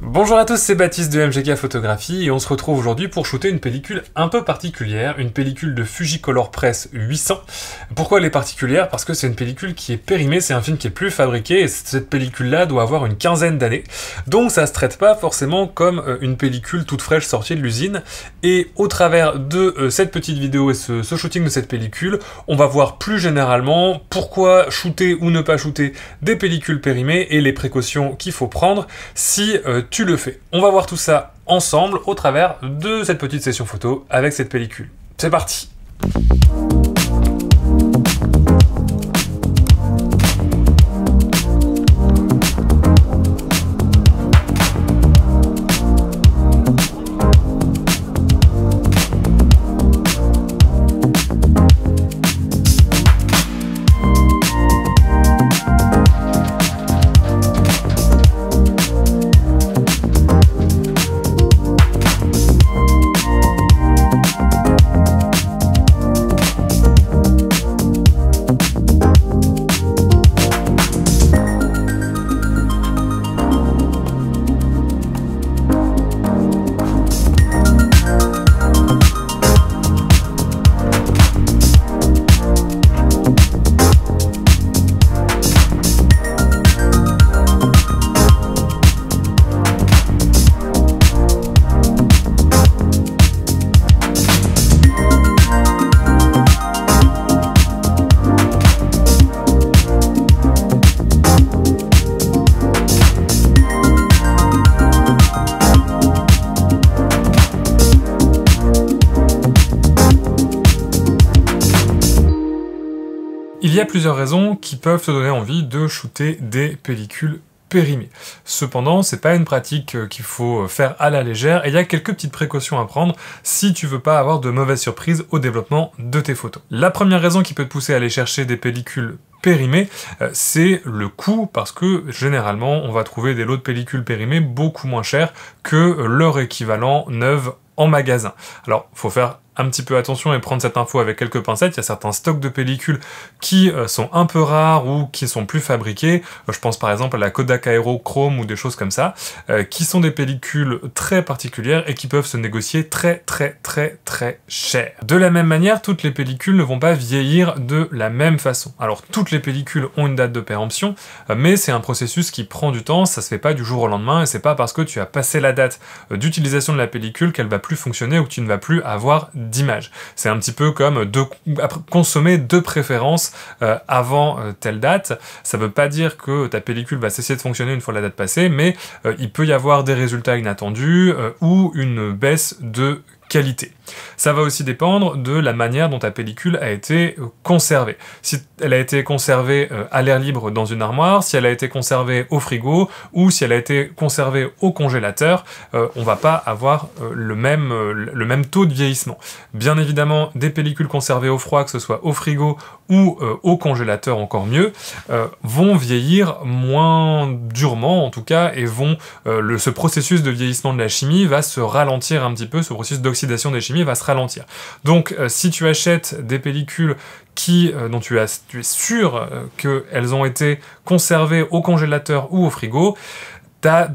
Bonjour à tous, c'est Baptiste de MGK Photographie et on se retrouve aujourd'hui pour shooter une pellicule un peu particulière, une pellicule de Fujicolor Press 800. Pourquoi elle est particulière Parce que c'est une pellicule qui est périmée, c'est un film qui est plus fabriqué et cette pellicule-là doit avoir une quinzaine d'années. Donc ça se traite pas forcément comme euh, une pellicule toute fraîche sortie de l'usine et au travers de euh, cette petite vidéo et ce, ce shooting de cette pellicule, on va voir plus généralement pourquoi shooter ou ne pas shooter des pellicules périmées et les précautions qu'il faut prendre si euh, tu le fais. On va voir tout ça ensemble au travers de cette petite session photo avec cette pellicule. C'est parti y a plusieurs raisons qui peuvent te donner envie de shooter des pellicules périmées. Cependant, c'est pas une pratique euh, qu'il faut euh, faire à la légère et il y a quelques petites précautions à prendre si tu veux pas avoir de mauvaises surprises au développement de tes photos. La première raison qui peut te pousser à aller chercher des pellicules périmées euh, c'est le coût parce que généralement on va trouver des lots de pellicules périmées beaucoup moins chers que leur équivalent neuf en magasin. Alors, faut faire un petit peu attention et prendre cette info avec quelques pincettes. Il y a certains stocks de pellicules qui euh, sont un peu rares ou qui sont plus fabriqués. Euh, je pense par exemple à la Kodak Aero Chrome ou des choses comme ça, euh, qui sont des pellicules très particulières et qui peuvent se négocier très très très très cher. De la même manière, toutes les pellicules ne vont pas vieillir de la même façon. Alors toutes les pellicules ont une date de péremption, mais c'est un processus qui prend du temps, ça se fait pas du jour au lendemain et c'est pas parce que tu as passé la date d'utilisation de la pellicule qu'elle va plus fonctionner ou que tu ne vas plus avoir d'image. C'est un petit peu comme de, consommer deux préférences euh, avant euh, telle date. Ça ne veut pas dire que ta pellicule va cesser de fonctionner une fois la date passée, mais euh, il peut y avoir des résultats inattendus ou une baisse de qualité. Ça va aussi dépendre de la manière dont ta pellicule a été euh, conservée. Si elle a été conservée euh, à l'air libre dans une armoire, si elle a été conservée au frigo ou si elle a été conservée au congélateur, on euh, on va pas avoir le, même, taux de vieillissement. Bien évidemment, des pellicules conservées au froid, que ce soit au frigo ou au congélateur encore mieux, vont vieillir moins durement en tout cas et vont le, ce processus de vieillissement de la chimie va se ralentir un petit peu, ce processus d'oxydation des chimies va se ralentir. Donc euh, si tu achètes des pellicules qui, euh, dont tu, tu, es sûr euh, qu'elles ont été conservées au congélateur ou au frigo, tu as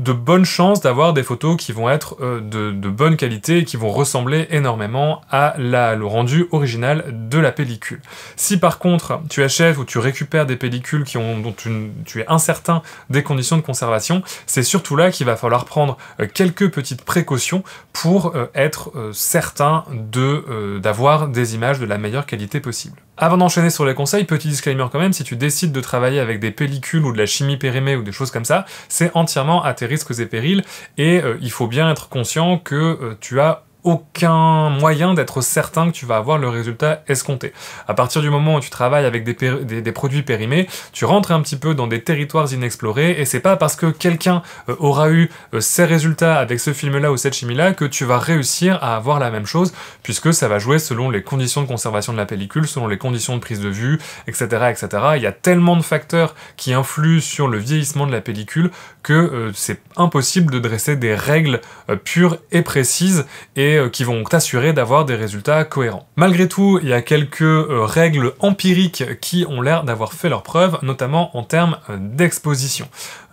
de bonnes chances d'avoir des photos qui vont être euh, de, bonne qualité et qui vont ressembler énormément à le rendu original de la pellicule. Si par contre tu achèves ou tu récupères des pellicules qui ont, dont tu, es incertain des conditions de conservation, c'est surtout là qu'il va falloir prendre euh, quelques petites précautions pour euh, être certain d'avoir des images de la meilleure qualité possible. Avant d'enchaîner sur les conseils, petit disclaimer quand même, si tu décides de travailler avec des pellicules ou de la chimie périmée ou des choses comme ça, c'est entièrement à tes risques et périls et euh, il faut bien être conscient que euh, tu as aucun moyen d'être certain que tu vas avoir le résultat escompté. À partir du moment où tu travailles avec des, produits périmés, tu rentres un petit peu dans des territoires inexplorés et c'est pas parce que quelqu'un euh, aura eu ces euh, résultats avec ce film-là ou cette chimie-là que tu vas réussir à avoir la même chose puisque ça va jouer selon les conditions de conservation de la pellicule, selon les conditions de prise de vue, etc. etc. Il y a tellement de facteurs qui influent sur le vieillissement de la pellicule que euh, c'est impossible de dresser des règles pures et précises et et euh, qui vont t'assurer d'avoir des résultats cohérents. Malgré tout, il y a quelques euh, règles empiriques qui ont l'air d'avoir fait leur preuve, notamment en termes euh, d'exposition.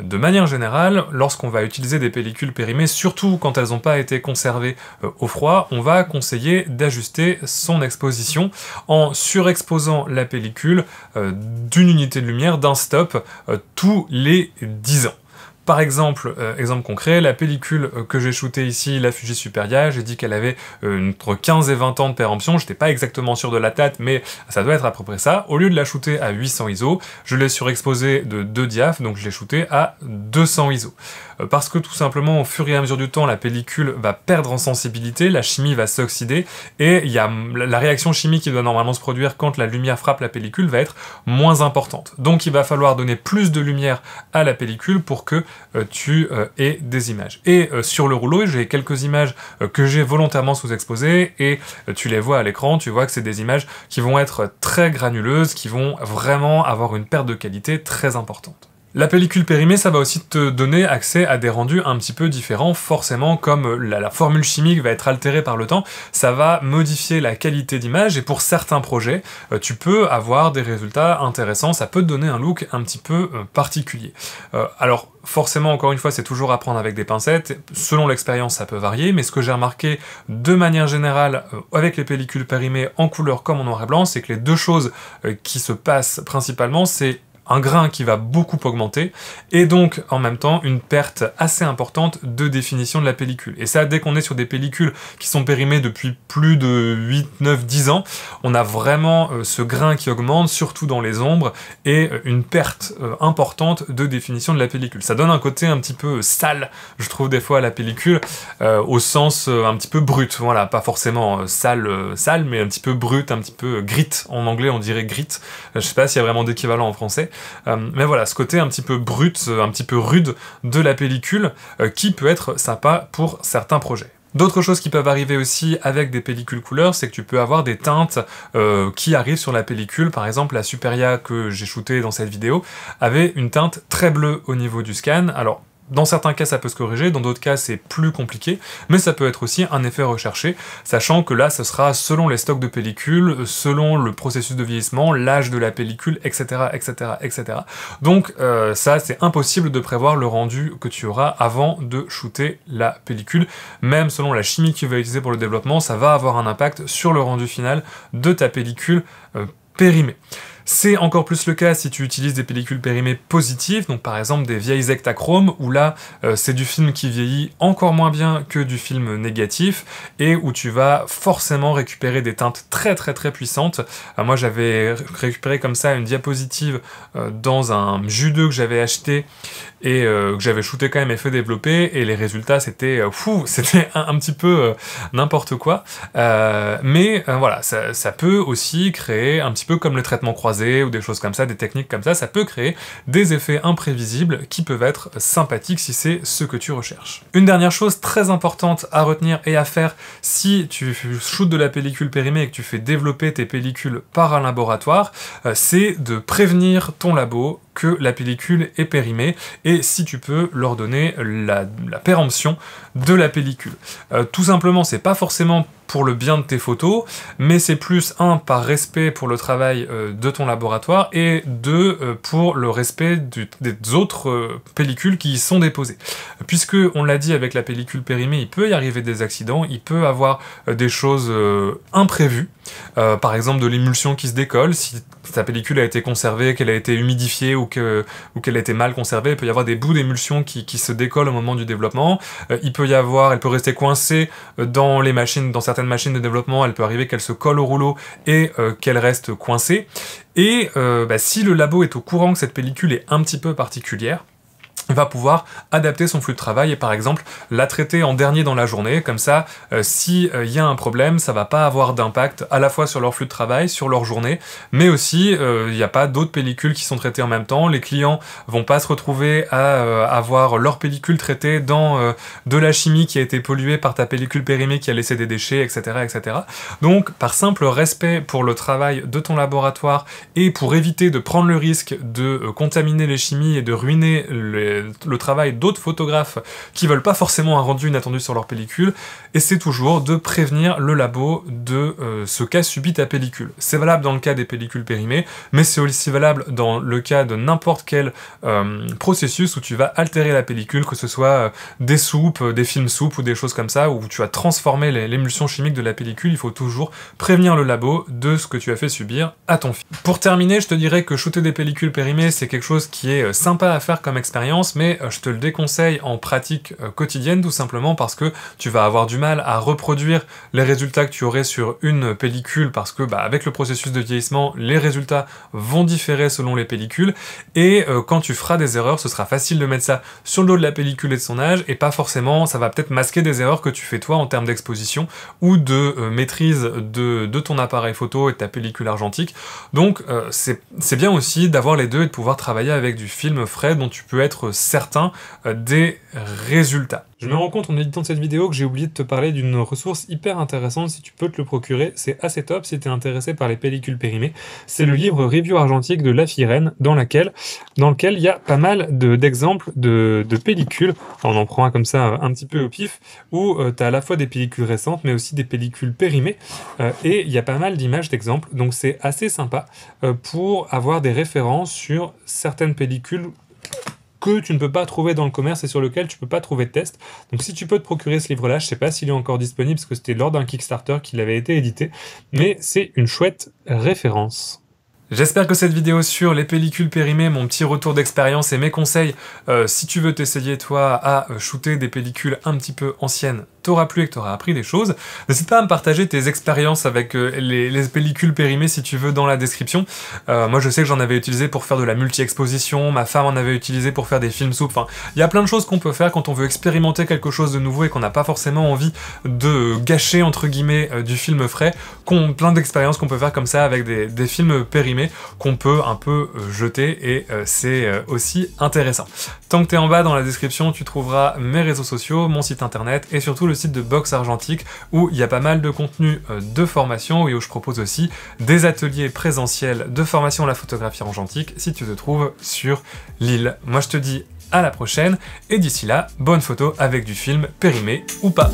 De manière générale, lorsqu'on va utiliser des pellicules périmées, surtout quand elles n'ont pas été conservées au froid, on va conseiller d'ajuster son exposition en surexposant la pellicule d'une unité de lumière, d'un stop, tous les 10 ans. Par exemple, euh, exemple concret, la pellicule euh, que j'ai shootée ici, la Fuji Superia, j'ai dit qu'elle avait euh, entre 15 et 20 ans de péremption, j'étais pas exactement sûr de la date, mais ça doit être à peu près ça. Au lieu de la shooter à 800 ISO, je l'ai surexposée de 2 diaph, donc je l'ai shootée à 200 ISO. Parce que tout simplement, au fur et à mesure du temps, la pellicule va perdre en sensibilité, la chimie va s'oxyder, et il y a la réaction chimique qui doit normalement se produire quand la lumière frappe la pellicule va être moins importante. Donc il va falloir donner plus de lumière à la pellicule pour que euh, tu euh, es des images. Et euh, sur le rouleau, j'ai quelques images que j'ai volontairement sous-exposées et tu les vois à l'écran, tu vois que c'est des images qui vont être très granuleuses, qui vont vraiment avoir une perte de qualité très importante. La pellicule périmée, ça va aussi te donner accès à des rendus un petit peu différents. Forcément, comme la, formule chimique va être altérée par le temps, ça va modifier la qualité d'image et pour certains projets, euh, tu peux avoir des résultats intéressants. Ça peut te donner un look un petit peu euh, particulier. Euh, alors, forcément, encore une fois, c'est toujours à prendre avec des pincettes. Selon l'expérience, ça peut varier, mais ce que j'ai remarqué de manière générale avec les pellicules périmées en couleur comme en noir et blanc, c'est que les deux choses qui se passent principalement, c'est un grain qui va beaucoup augmenter, et donc en même temps une perte assez importante de définition de la pellicule. Et ça, dès qu'on est sur des pellicules qui sont périmées depuis plus de 8, 9, 10 ans, on a vraiment euh, ce grain qui augmente, surtout dans les ombres, et euh, une perte euh, importante de définition de la pellicule. Ça donne un côté un petit peu sale, je trouve des fois à la pellicule, au sens un petit peu brut, voilà, pas forcément sale, sale, mais un petit peu brut, un petit peu grit, en anglais on dirait grit, je sais pas s'il y a vraiment d'équivalent en français, euh, mais voilà, ce côté un petit peu brut, euh, un petit peu rude de la pellicule, euh, qui peut être sympa pour certains projets. D'autres choses qui peuvent arriver aussi avec des pellicules couleurs, c'est que tu peux avoir des teintes qui arrivent sur la pellicule. Par exemple, la Superia que j'ai shootée dans cette vidéo avait une teinte très bleue au niveau du scan. Alors, dans certains cas, ça peut se corriger, dans d'autres cas, c'est plus compliqué, mais ça peut être aussi un effet recherché, sachant que là, ce sera selon les stocks de pellicule, selon le processus de vieillissement, l'âge de la pellicule, etc., etc., etc. Donc euh, ça, c'est impossible de prévoir le rendu que tu auras avant de shooter la pellicule. Même selon la chimie que tu vas utiliser pour le développement, ça va avoir un impact sur le rendu final de ta pellicule euh, périmée. C'est encore plus le cas si tu utilises des pellicules périmées positives, donc par exemple des vieilles hectachromes où là euh, c'est du film qui vieillit encore moins bien que du film négatif, et où tu vas forcément récupérer des teintes très très très puissantes. Euh, moi j'avais récupéré comme ça une diapositive euh, dans un judeux que j'avais acheté et que j'avais shooté quand même fait développé, et les résultats c'était fou, c'était un, petit peu n'importe quoi. mais voilà, ça, ça peut aussi créer un petit peu comme le traitement croisé ou des choses comme ça, des techniques comme ça, ça peut créer des effets imprévisibles qui peuvent être sympathiques si c'est ce que tu recherches. Une dernière chose très importante à retenir et à faire si tu shootes de la pellicule périmée et que tu fais développer tes pellicules par un laboratoire, euh, c'est de prévenir ton labo que la pellicule est périmée et si tu peux leur donner la, péremption de la pellicule. Euh, tout simplement, c'est pas forcément pour le bien de tes photos, mais c'est plus un par respect pour le travail euh, de ton laboratoire et deux euh, pour le respect des autres pellicules qui y sont déposées. Puisque on l'a dit avec la pellicule périmée, il peut y arriver des accidents, il peut avoir des choses imprévues, par exemple de l'émulsion qui se décolle si ta pellicule a été conservée, qu'elle a été humidifiée ou qu'elle a été était mal conservée. Il peut y avoir des bouts d'émulsion qui, se décollent au moment du développement. Euh, il peut y avoir, elle peut rester coincée euh, dans les machines, dans certaines machines de développement. Elle peut arriver qu'elle se colle au rouleau et euh, qu'elle reste coincée. Et bah, si le labo est au courant que cette pellicule est un petit peu particulière, va pouvoir adapter son flux de travail et par exemple la traiter en dernier dans la journée. Comme ça, euh, s'il euh, y a un problème, ça va pas avoir d'impact à la fois sur leur flux de travail, sur leur journée, mais aussi euh, il n'y a pas d'autres pellicules qui sont traitées en même temps. Les clients vont pas se retrouver à avoir leur pellicule traitée dans de la chimie qui a été polluée par ta pellicule périmée qui a laissé des déchets, etc., etc. Donc par simple respect pour le travail de ton laboratoire et pour éviter de prendre le risque de contaminer les chimies et de ruiner les euh, le travail d'autres photographes qui veulent pas forcément un rendu inattendu sur leur pellicule, et c'est toujours de prévenir le labo de euh, ce cas subi ta pellicule. C'est valable dans le cas des pellicules périmées, mais c'est aussi valable dans le cas de n'importe quel euh, processus où tu vas altérer la pellicule, que ce soit des soupes, des films soupes ou des choses comme ça, où tu as transformé l'émulsion chimique de la pellicule, il faut toujours prévenir le labo de ce que tu as fait subir à ton film. Pour terminer, je te dirais que shooter des pellicules périmées, c'est quelque chose qui est sympa à faire comme expérience, mais euh, je te le déconseille en pratique euh, quotidienne tout simplement parce que tu vas avoir du mal à reproduire les résultats que tu aurais sur une pellicule parce que bah, avec le processus de vieillissement, les résultats vont différer selon les pellicules et euh, quand tu feras des erreurs, ce sera facile de mettre ça sur le dos de la pellicule et de son âge et pas forcément, ça va peut-être masquer des erreurs que tu fais toi en termes d'exposition ou de maîtrise de, ton appareil photo et de ta pellicule argentique. Donc c'est bien aussi d'avoir les deux et de pouvoir travailler avec du film frais dont tu peux être certains euh, des résultats. Je me mhm. rends compte en éditant cette vidéo que j'ai oublié de te parler d'une ressource hyper intéressante si tu peux te le procurer. C'est assez top si tu es intéressé par les pellicules périmées. C'est le livre Review Argentique de La Firène dans, dans lequel il y a pas mal d'exemples de, de, pellicules. On en prend un comme ça un petit peu au pif où euh, tu as à la fois des pellicules récentes mais aussi des pellicules périmées. Euh, et il y a pas mal d'images d'exemples. Donc c'est assez sympa pour avoir des références sur certaines pellicules que tu ne peux pas trouver dans le commerce et sur lequel tu ne peux pas trouver de test. Donc si tu peux te procurer ce livre-là, je ne sais pas s'il est encore disponible parce que c'était lors d'un Kickstarter qu'il avait été édité, mais c'est une chouette référence. J'espère que cette vidéo sur les pellicules périmées, mon petit retour d'expérience et mes conseils, euh, si tu veux t'essayer toi à euh, shooter des pellicules un petit peu anciennes t'aura plu et que t'auras appris des choses. N'hésite pas à me partager tes expériences avec euh, les, pellicules périmées si tu veux dans la description. Euh, moi je sais que j'en avais utilisé pour faire de la multi-exposition, ma femme en avait utilisé pour faire des films soupes. enfin il y a plein de choses qu'on peut faire quand on veut expérimenter quelque chose de nouveau et qu'on n'a pas forcément envie de gâcher entre guillemets euh, du film frais, plein d'expériences qu'on peut faire comme ça avec des, films périmés qu'on peut un peu jeter et c'est aussi intéressant. Tant que t'es en bas dans la description tu trouveras mes réseaux sociaux, mon site internet et surtout le site de Box Argentique où il y a pas mal de contenu euh, de formation et où je propose aussi des ateliers présentiels de formation à la photographie argentique si tu te trouves sur l'île. Moi je te dis à la prochaine et d'ici là, bonne photo avec du film périmé ou pas.